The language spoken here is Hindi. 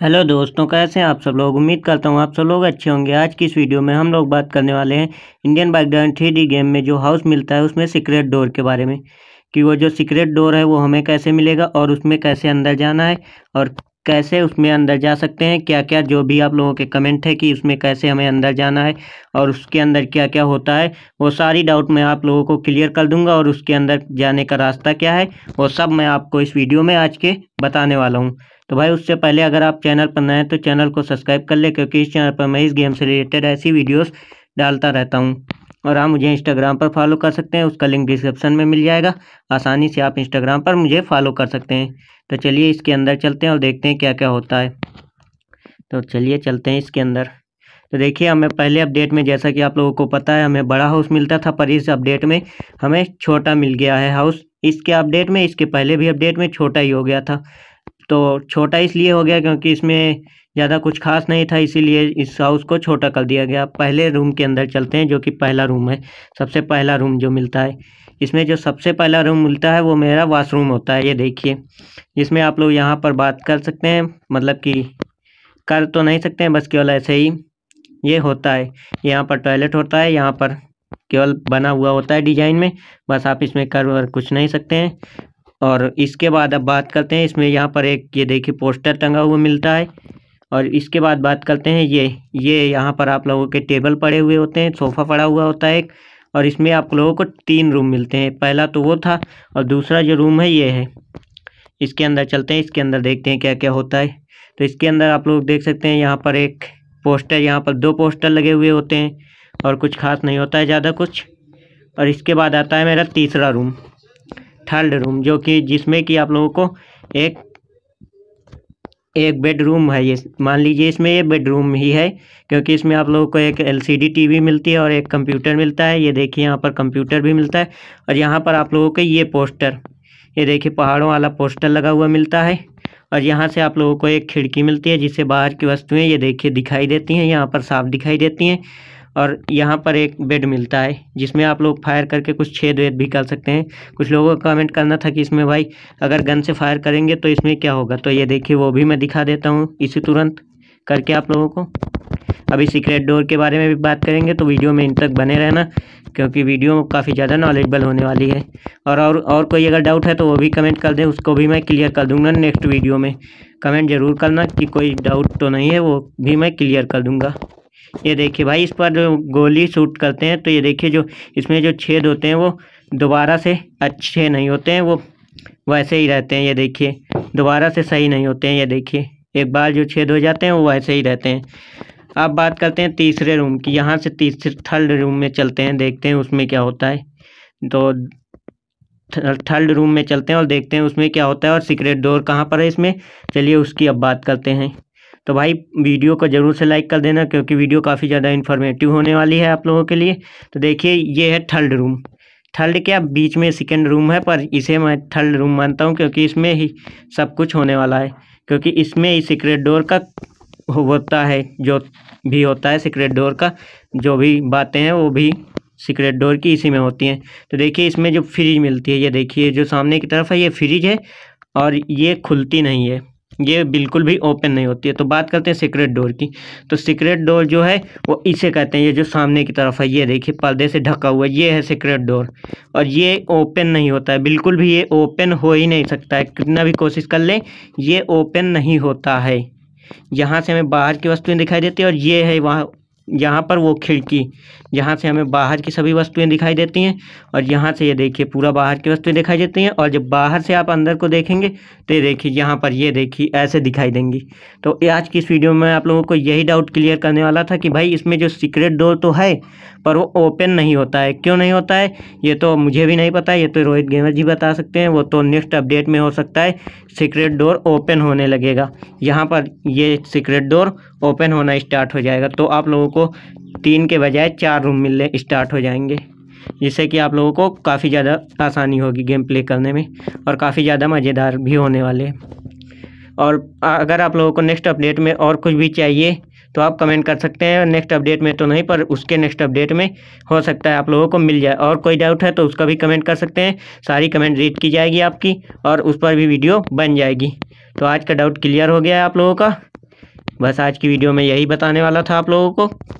हेलो दोस्तों कैसे हैं आप सब लोग उम्मीद करता हूँ आप सब लोग अच्छे होंगे आज की इस वीडियो में हम लोग बात करने वाले हैं इंडियन डाइन थ्री डी गेम में जो हाउस मिलता है उसमें सीक्रेट डोर के बारे में कि वो जो सीक्रेट डोर है वो हमें कैसे मिलेगा और उसमें कैसे अंदर जाना है और कैसे उसमें अंदर जा सकते हैं क्या क्या जो भी आप लोगों के कमेंट है कि उसमें कैसे हमें अंदर जाना है और उसके अंदर क्या क्या होता है वो सारी डाउट मैं आप लोगों को क्लियर कर दूंगा और उसके अंदर जाने का रास्ता क्या है वो सब मैं आपको इस वीडियो में आज के बताने वाला हूँ तो भाई उससे पहले अगर आप चैनल पर नए हैं तो चैनल को सब्सक्राइब कर ले क्योंकि इस चैनल पर मैं इस गेम से रिलेटेड ऐसी वीडियोज़ डालता रहता हूँ और आप मुझे इंस्टाग्राम पर फॉलो कर सकते हैं उसका लिंक डिस्क्रिप्शन में मिल जाएगा आसानी से आप इंस्टाग्राम पर मुझे फॉलो कर सकते हैं तो चलिए इसके अंदर चलते हैं और देखते हैं क्या क्या होता है तो चलिए चलते हैं इसके अंदर तो देखिए हमें पहले अपडेट में जैसा कि आप लोगों को पता है हमें बड़ा हाउस मिलता था पर इस अपडेट में हमें छोटा मिल गया है हाउस इसके अपडेट में इसके पहले भी अपडेट में छोटा ही हो गया था तो छोटा इसलिए हो गया क्योंकि इसमें ज़्यादा कुछ खास नहीं था इसीलिए इस हाउस को छोटा कर दिया गया पहले रूम के अंदर चलते हैं जो कि पहला रूम है सबसे पहला रूम जो मिलता है इसमें जो सबसे पहला रूम मिलता है वो मेरा वाशरूम होता है ये देखिए इसमें आप लोग यहाँ पर बात कर सकते हैं मतलब कि कर तो नहीं सकते हैं बस केवल ऐसे ही ये होता है यहाँ पर टॉयलेट होता है यहाँ पर केवल बना हुआ होता है डिजाइन में बस आप इसमें कर और कुछ नहीं सकते हैं और इसके बाद अब बात करते हैं इसमें यहाँ पर एक ये देखिए पोस्टर टंगा हुआ मिलता है और इसके बाद बात करते हैं ये ये यहाँ पर आप लोगों के टेबल पड़े हुए होते हैं सोफ़ा पड़ा हुआ होता है एक और इसमें आप लोगों को तीन रूम मिलते हैं पहला तो वो था और दूसरा जो रूम है ये है इसके अंदर चलते हैं इसके अंदर देखते हैं क्या क्या होता है तो इसके अंदर आप लोग देख सकते हैं यहाँ पर एक पोस्टर यहाँ पर दो पोस्टर लगे हुए होते हैं और कुछ खास नहीं होता है ज़्यादा कुछ और इसके बाद आता है मेरा तीसरा रूम थर्ड रूम जो कि जिसमें कि आप लोगों को एक एक बेडरूम है ये मान लीजिए इसमें ये बेडरूम ही है क्योंकि इसमें आप लोगों को एक एलसीडी टीवी मिलती है और एक कंप्यूटर मिलता है ये देखिए यहाँ पर कंप्यूटर भी मिलता है और यहाँ पर आप लोगों को ये पोस्टर ये देखिए पहाड़ों वाला पोस्टर लगा हुआ मिलता है और यहाँ से आप लोगों को एक खिड़की मिलती है जिससे बाहर की वस्तुएँ ये देखिए दिखाई देती हैं यहाँ पर साफ दिखाई देती हैं और यहाँ पर एक बेड मिलता है जिसमें आप लोग फायर करके कुछ छेद वेद भी कर सकते हैं कुछ लोगों का कमेंट करना था कि इसमें भाई अगर गन से फायर करेंगे तो इसमें क्या होगा तो ये देखिए वो भी मैं दिखा देता हूँ इसी तुरंत करके आप लोगों को अभी सीक्रेट डोर के बारे में भी बात करेंगे तो वीडियो में इन तक बने रहना क्योंकि वीडियो काफ़ी ज़्यादा नॉलेजबल होने वाली है और और और कोई अगर डाउट है तो वो भी कमेंट कर दें उसको भी मैं क्लियर कर दूंगा नेक्स्ट वीडियो में कमेंट ज़रूर करना कि कोई डाउट तो नहीं है वो भी मैं क्लियर कर दूंगा ये देखिए भाई इस पर जो गोली शूट करते हैं तो ये देखिए जो इसमें जो छेद होते हैं वो दोबारा से अच्छे नहीं होते हैं वो वैसे ही रहते हैं ये देखिए दोबारा से सही नहीं होते हैं ये देखिए एक बार जो छेद हो जाते हैं वो वैसे ही रहते हैं अब बात करते हैं तीसरे रूम की यहाँ से तीसरे थर्ड रूम में चलते हैं देखते हैं उसमें क्या होता है तो थर्ड रूम में चलते हैं और देखते हैं उसमें क्या होता है और सीक्रेट डोर कहाँ पर है इसमें चलिए उसकी अब बात करते हैं तो भाई वीडियो को ज़रूर से लाइक कर देना क्योंकि वीडियो काफ़ी ज़्यादा इन्फॉर्मेटिव होने वाली है आप लोगों के लिए तो देखिए ये है थर्ड रूम थर्ड क्या बीच में सेकेंड रूम है पर इसे मैं थर्ड रूम मानता हूँ क्योंकि इसमें ही सब कुछ होने वाला है क्योंकि इसमें ही सीक्रेट डोर का होता है जो भी होता है सीक्रेट डोर का जो भी बातें हैं वो भी सीक्रेट डोर की इसी में होती हैं तो देखिए इसमें जो फ्रिज मिलती है ये देखिए जो सामने की तरफ है ये फ्रिज है और ये खुलती नहीं है ये बिल्कुल भी ओपन नहीं होती है तो बात करते हैं सीक्रेट डोर की तो सीक्रेट डोर जो है वो इसे कहते हैं ये जो सामने की तरफ है ये देखिए पर्दे से ढका हुआ ये है सीक्रेट डोर और ये ओपन नहीं होता है बिल्कुल भी ये ओपन हो ही नहीं सकता है कितना भी कोशिश कर लें ये ओपन नहीं होता है यहाँ से हमें बाहर की वस्तुएं दिखाई देती है और ये है वहाँ यहाँ पर वो खिड़की यहाँ से हमें बाहर की सभी वस्तुएं दिखाई देती हैं और यहाँ से ये देखिए पूरा बाहर की वस्तुएं दिखाई देती हैं और जब बाहर से आप अंदर को देखेंगे तो ये देखिए यहाँ पर ये देखिए ऐसे दिखाई देंगी तो आज की इस वीडियो में आप लोगों को यही डाउट क्लियर करने वाला था कि भाई इसमें जो सीक्रेट डोर तो है पर वो ओपन नहीं होता है क्यों नहीं होता है ये तो मुझे भी नहीं पता ये तो रोहित गेमर जी बता सकते हैं वो तो नेक्स्ट अपडेट में हो सकता है सीक्रेट डोर ओपन होने लगेगा यहाँ पर ये सीक्रेट डोर ओपन होना स्टार्ट हो जाएगा तो आप लोगों को तीन के बजाय चार रूम मिलने स्टार्ट हो जाएंगे जिससे कि आप लोगों को काफ़ी ज़्यादा आसानी होगी गेम प्ले करने में और काफ़ी ज़्यादा मज़ेदार भी होने वाले हैं और अगर आप लोगों को नेक्स्ट अपडेट में और कुछ भी चाहिए तो आप कमेंट कर सकते हैं नेक्स्ट अपडेट में तो नहीं पर उसके नेक्स्ट अपडेट में हो सकता है आप लोगों को मिल जाए और कोई डाउट है तो उसका भी कमेंट कर सकते हैं सारी कमेंट रीड की जाएगी आपकी और उस पर भी वीडियो बन जाएगी तो आज का डाउट क्लियर हो गया है आप लोगों का बस आज की वीडियो में यही बताने वाला था आप लोगों को